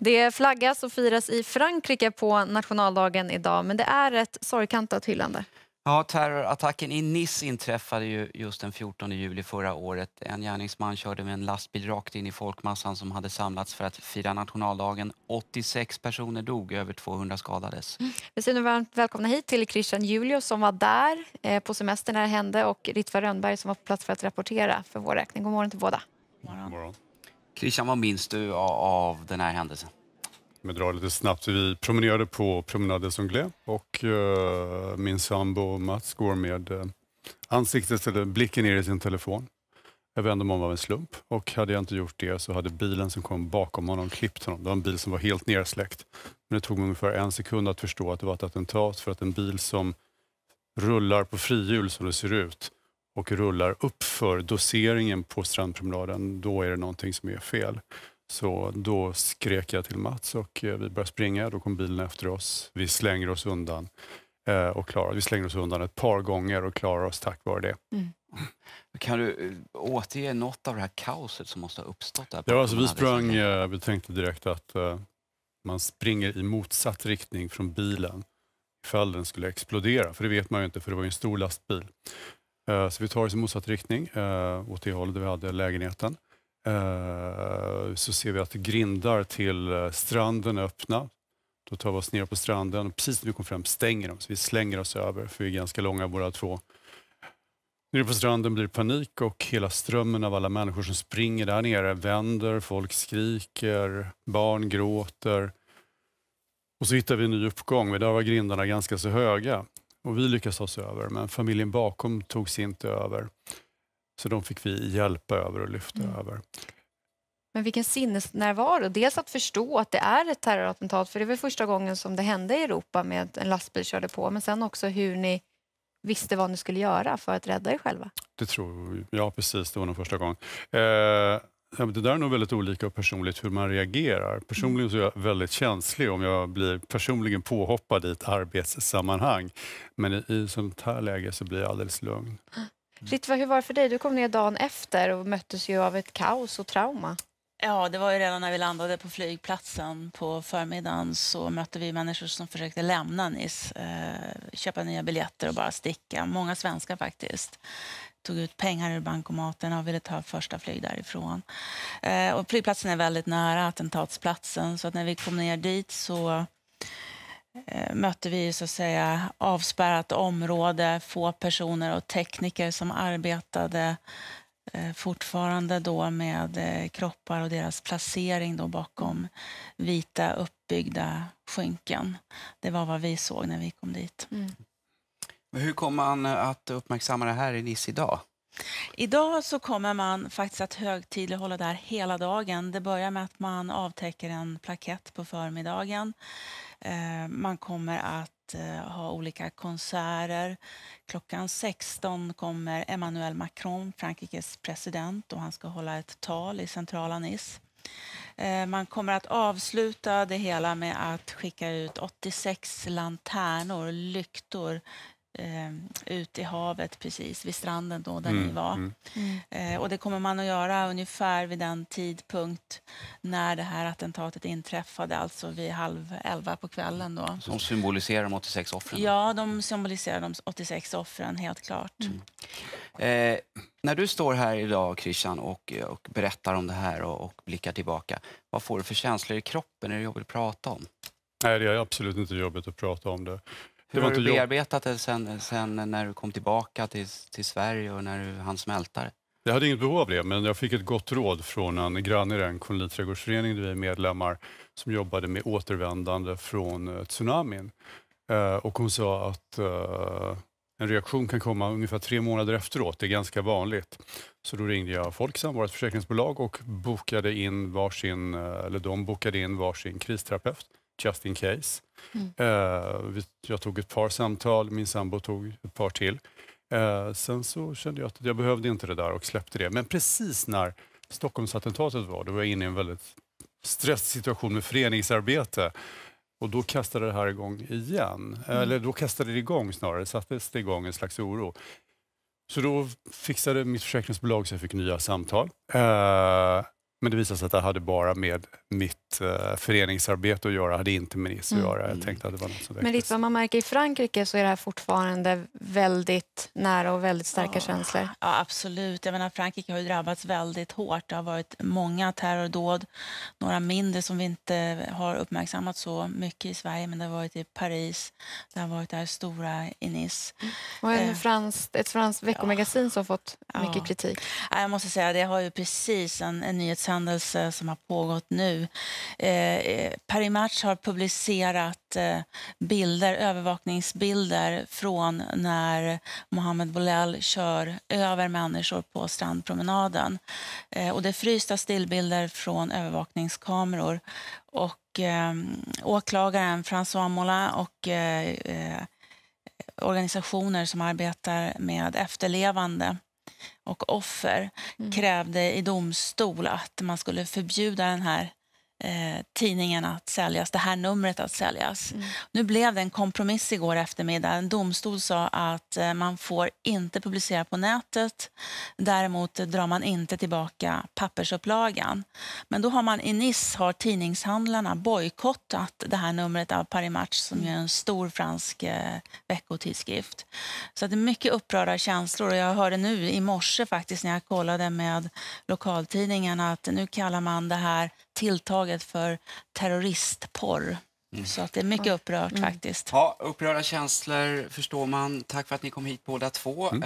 Det flaggas och firas i Frankrike på nationaldagen idag men det är ett sorgkantat hyllande. Ja, terrorattacken i Nice inträffade ju just den 14 juli förra året. En gärningsman körde med en lastbil rakt in i folkmassan som hade samlats för att fira nationaldagen. 86 personer dog, över 200 skadades. Mm. Vi säger nu välkomna hit till Christian Julius som var där eh, på semester när det hände och Ritva Rönnberg som var på plats för att rapportera för vår räkning. God morgon till båda. God morgon. God morgon. Christian, vad minns du av den här händelsen? Om drar lite snabbt. Vi promenerade på Promenade Songlé och uh, min sambo Mats går med uh, ansiktet eller blicken ner i sin telefon. Jag vände mig om av en slump och hade jag inte gjort det så hade bilen som kom bakom honom klippt honom. Det var en bil som var helt nersläckt. Men det tog mig ungefär en sekund att förstå att det var ett attentat för att en bil som rullar på frihjul som det ser ut och rullar upp för doseringen på strandpromenaden, då är det någonting som är fel. Så då skrek jag till Mats och eh, vi började springa. Då kom bilen efter oss. Vi slänger oss undan eh, och klarar Vi slänger oss undan ett par gånger och klarar oss tack vare det. Mm. Kan du eh, återge något av det här kaoset som måste ha uppstått? Där ja, alltså vi sprang, vi tänkte direkt att man springer i motsatt riktning från bilen ifall den skulle explodera, för det vet man ju inte för det var ju en stor lastbil. Eh, så vi tar oss i motsatt riktning, eh, åt det hållet där vi hade lägenheten. Eh, så ser vi att grindar till stranden är öppna. Då tar vi oss ner på stranden. Precis när vi kommer fram stänger de, så vi slänger oss över, för vi är ganska långa båda två. Nere på stranden blir det panik och hela strömmen av alla människor som springer där nere vänder, folk skriker, barn gråter. Och så hittar vi en ny uppgång, men där var grindarna ganska så höga och vi lyckades ta oss över, men familjen bakom tog sig inte över. Så de fick vi hjälpa över och lyfta mm. över. Men vilken sinnesnärvaro! Dels att förstå att det är ett terrorattentat, för det var första gången som det hände i Europa med en lastbil körde på, men sen också hur ni visste vad ni skulle göra för att rädda er själva? Det tror jag, precis. Det var nog första gången. Eh, Ja, det där är nog väldigt olika personligt hur man reagerar. Personligen så är jag väldigt känslig om jag blir personligen påhoppad i ett arbetssammanhang. Men i, i sånt här läge så blir jag alldeles lugn. Ritva, hur var det för dig? Du kom ner dagen efter och möttes ju av ett kaos och trauma. Ja, det var ju redan när vi landade på flygplatsen på förmiddagen så mötte vi människor som försökte lämna Nice, eh, köpa nya biljetter och bara sticka. Många svenskar faktiskt tog ut pengar ur bankomaterna och ville ta första flyg därifrån. Eh, och flygplatsen är väldigt nära attentatsplatsen, så att när vi kom ner dit så eh, mötte vi så att säga avspärrat område, få personer och tekniker som arbetade eh, fortfarande då med eh, kroppar och deras placering då bakom vita uppbyggda skynken. Det var vad vi såg när vi kom dit. Mm. Hur kommer man eh, att uppmärksamma det här i Nice idag? Idag så kommer man faktiskt att högtidlighålla det här hela dagen. Det börjar med att man avtäcker en plakett på förmiddagen. Eh, man kommer att eh, ha olika konserter. Klockan 16 kommer Emmanuel Macron, Frankrikes president, och han ska hålla ett tal i centrala Nice. Man kommer att avsluta det hela med att skicka ut 86 lanternor, lyktor, eh, ut i havet precis vid stranden då där mm. ni var. Mm. Eh, och det kommer man att göra ungefär vid den tidpunkt när det här attentatet inträffade, alltså vid halv elva på kvällen. Då. Så de symboliserar de 86 offren? Ja, de symboliserar de 86 offren, helt klart. Mm. Eh, när du står här idag, Christian, och, och berättar om det här och, och blickar tillbaka, vad får du för känslor i kroppen? Är det jobbigt att prata om? Nej, det är absolut inte jobbigt att prata om det. Hur har du bearbetat det sen, sen, när du kom tillbaka till, till Sverige och när du hann smälta det? Jag hade inget behov av det, men jag fick ett gott råd från en granne i den koloniträdgårdsförening där vi är medlemmar, som jobbade med återvändande från eh, tsunamin. Eh, och hon sa att eh, en reaktion kan komma ungefär tre månader efteråt, det är ganska vanligt. Så då ringde jag Folksam, vårt försäkringsbolag, och bokade in varsin, eller de bokade in varsin kristerapeut just in case. Mm. Eh, jag tog ett par samtal, min sambo tog ett par till. Eh, sen så kände jag att jag behövde inte det där och släppte det. Men precis när Stockholmsattentatet var, då var jag inne i en väldigt stressig situation med föreningsarbete. Och då kastade det här igång igen. Mm. Eller då kastade det igång snarare, sattes det igång en slags oro. Så då fixade mitt försäkringsbolag så jag fick nya samtal. Eh, men det visade sig att det hade bara med mitt uh, föreningsarbete att göra, hade inte med NIS att göra. Mm. Jag tänkte att det var något som Men lite vad man märker i Frankrike så är det här fortfarande väldigt nära och väldigt starka ja. känslor. Ja, absolut. Jag menar, Frankrike har drabbats väldigt hårt. Det har varit många terrordåd, några mindre som vi inte har uppmärksammat så mycket i Sverige, men det har varit i Paris, det har varit det här stora i Nice. Mm. Och en eh. frans, ett franskt veckomagasin ja. som fått mycket kritik. Ja, jag måste säga, det har ju precis en, en nyhets rättshändelse som har pågått nu. Eh, eh Perimatch har publicerat eh, bilder, övervakningsbilder från när Mohammed Bolel kör över människor på strandpromenaden. Eh, och det är frysta stillbilder från övervakningskameror. Och, eh, åklagaren François Moulin och eh, eh, organisationer som arbetar med efterlevande och offer mm. krävde i domstol att man skulle förbjuda den här eh, tidningen att säljas, det här numret att säljas. Mm. Nu blev det en kompromiss igår eftermiddag. En domstol sa att eh, man får inte publicera på nätet. Däremot drar man inte tillbaka pappersupplagan. Men då har man i Nice har tidningshandlarna bojkottat det här numret av Paris Match som är en stor fransk eh, veckotidskrift. Så det är mycket upprörda känslor och jag hörde nu i morse faktiskt när jag kollade med lokaltidningen att nu kallar man det här tilltaget för terroristporr. Mm. Så att det är mycket upprört mm. faktiskt. Ja, upprörda känslor förstår man. Tack för att ni kom hit båda två. Mm.